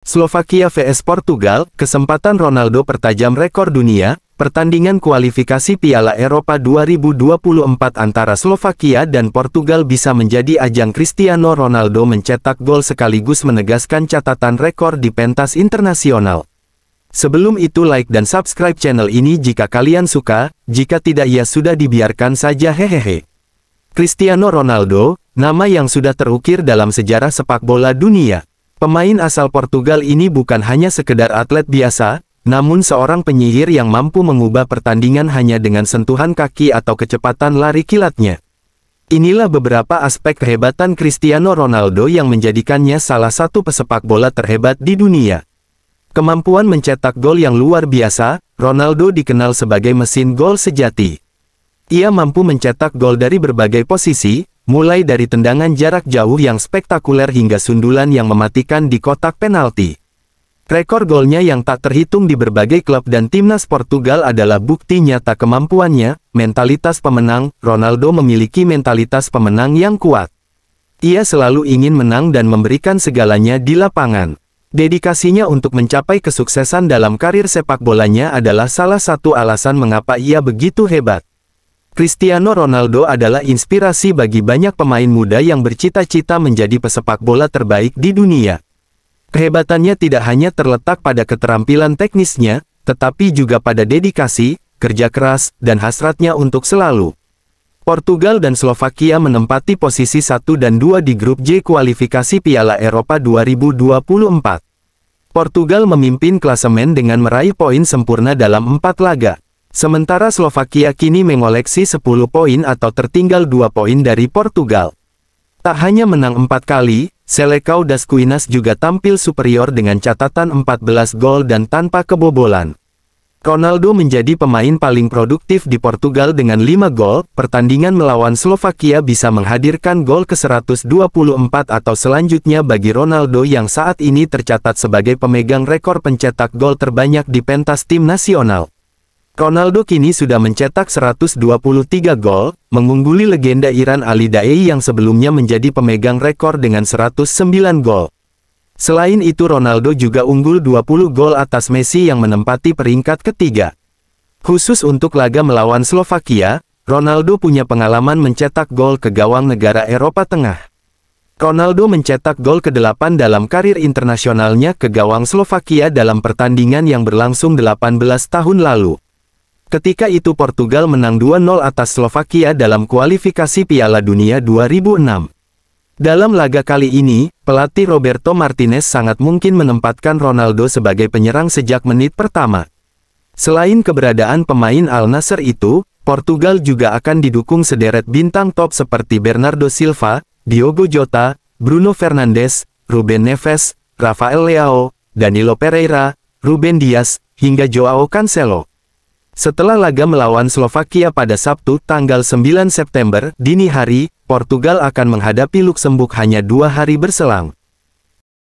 Slovakia vs Portugal, kesempatan Ronaldo pertajam rekor dunia, pertandingan kualifikasi Piala Eropa 2024 antara Slovakia dan Portugal bisa menjadi ajang Cristiano Ronaldo mencetak gol sekaligus menegaskan catatan rekor di pentas internasional. Sebelum itu like dan subscribe channel ini jika kalian suka, jika tidak ya sudah dibiarkan saja hehehe. Cristiano Ronaldo, nama yang sudah terukir dalam sejarah sepak bola dunia. Pemain asal Portugal ini bukan hanya sekedar atlet biasa, namun seorang penyihir yang mampu mengubah pertandingan hanya dengan sentuhan kaki atau kecepatan lari kilatnya. Inilah beberapa aspek kehebatan Cristiano Ronaldo yang menjadikannya salah satu pesepak bola terhebat di dunia. Kemampuan mencetak gol yang luar biasa, Ronaldo dikenal sebagai mesin gol sejati. Ia mampu mencetak gol dari berbagai posisi, mulai dari tendangan jarak jauh yang spektakuler hingga sundulan yang mematikan di kotak penalti. Rekor golnya yang tak terhitung di berbagai klub dan timnas Portugal adalah bukti nyata kemampuannya, mentalitas pemenang, Ronaldo memiliki mentalitas pemenang yang kuat. Ia selalu ingin menang dan memberikan segalanya di lapangan. Dedikasinya untuk mencapai kesuksesan dalam karir sepak bolanya adalah salah satu alasan mengapa ia begitu hebat. Cristiano Ronaldo adalah inspirasi bagi banyak pemain muda yang bercita-cita menjadi pesepak bola terbaik di dunia. Kehebatannya tidak hanya terletak pada keterampilan teknisnya, tetapi juga pada dedikasi, kerja keras, dan hasratnya untuk selalu. Portugal dan Slovakia menempati posisi 1 dan 2 di grup J kualifikasi Piala Eropa 2024. Portugal memimpin klasemen dengan meraih poin sempurna dalam empat laga. Sementara Slovakia kini mengoleksi 10 poin atau tertinggal 2 poin dari Portugal. Tak hanya menang 4 kali, Selecao das Quinas juga tampil superior dengan catatan 14 gol dan tanpa kebobolan. Ronaldo menjadi pemain paling produktif di Portugal dengan 5 gol, pertandingan melawan Slovakia bisa menghadirkan gol ke-124 atau selanjutnya bagi Ronaldo yang saat ini tercatat sebagai pemegang rekor pencetak gol terbanyak di pentas tim nasional. Ronaldo kini sudah mencetak 123 gol, mengungguli legenda Iran Ali Daei yang sebelumnya menjadi pemegang rekor dengan 109 gol. Selain itu Ronaldo juga unggul 20 gol atas Messi yang menempati peringkat ketiga. Khusus untuk laga melawan Slovakia, Ronaldo punya pengalaman mencetak gol ke gawang negara Eropa Tengah. Ronaldo mencetak gol ke-8 dalam karir internasionalnya ke gawang Slovakia dalam pertandingan yang berlangsung 18 tahun lalu. Ketika itu Portugal menang 2-0 atas Slovakia dalam kualifikasi Piala Dunia 2006. Dalam laga kali ini, pelatih Roberto Martinez sangat mungkin menempatkan Ronaldo sebagai penyerang sejak menit pertama. Selain keberadaan pemain Al Nasser itu, Portugal juga akan didukung sederet bintang top seperti Bernardo Silva, Diogo Jota, Bruno Fernandes, Ruben Neves, Rafael Leao, Danilo Pereira, Ruben Dias, hingga Joao Cancelo. Setelah laga melawan Slovakia pada Sabtu tanggal 9 September, dini hari, Portugal akan menghadapi Luksemburg hanya dua hari berselang.